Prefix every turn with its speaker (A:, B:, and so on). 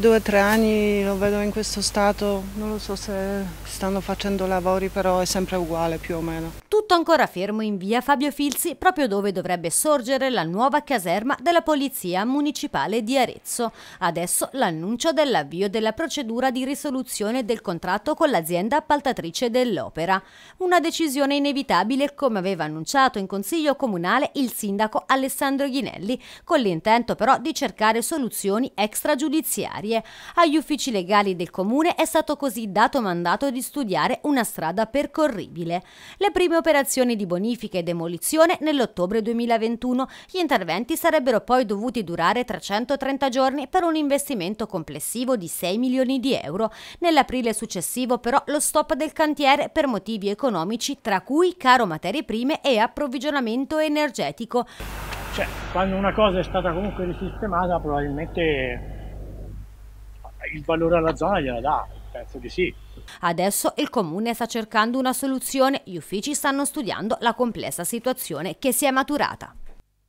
A: Due o tre anni lo vedo in questo stato, non lo so se stanno facendo lavori, però è sempre uguale più o meno.
B: Tutto ancora fermo in via Fabio Filzi, proprio dove dovrebbe sorgere la nuova caserma della Polizia Municipale di Arezzo. Adesso l'annuncio dell'avvio della procedura di risoluzione del contratto con l'azienda appaltatrice dell'opera. Una decisione inevitabile, come aveva annunciato in Consiglio Comunale il sindaco Alessandro Ghinelli, con l'intento però di cercare soluzioni extragiudiziarie necessarie. Agli uffici legali del comune è stato così dato mandato di studiare una strada percorribile. Le prime operazioni di bonifica e demolizione nell'ottobre 2021. Gli interventi sarebbero poi dovuti durare 330 giorni per un investimento complessivo di 6 milioni di euro. Nell'aprile successivo però lo stop del cantiere per motivi economici tra cui caro materie prime e approvvigionamento energetico.
A: Cioè, quando una cosa è stata comunque risistemata probabilmente il valore alla zona gliela dà, penso di sì. Adesso il comune sta cercando
B: una soluzione, gli uffici stanno studiando la complessa situazione che si è maturata.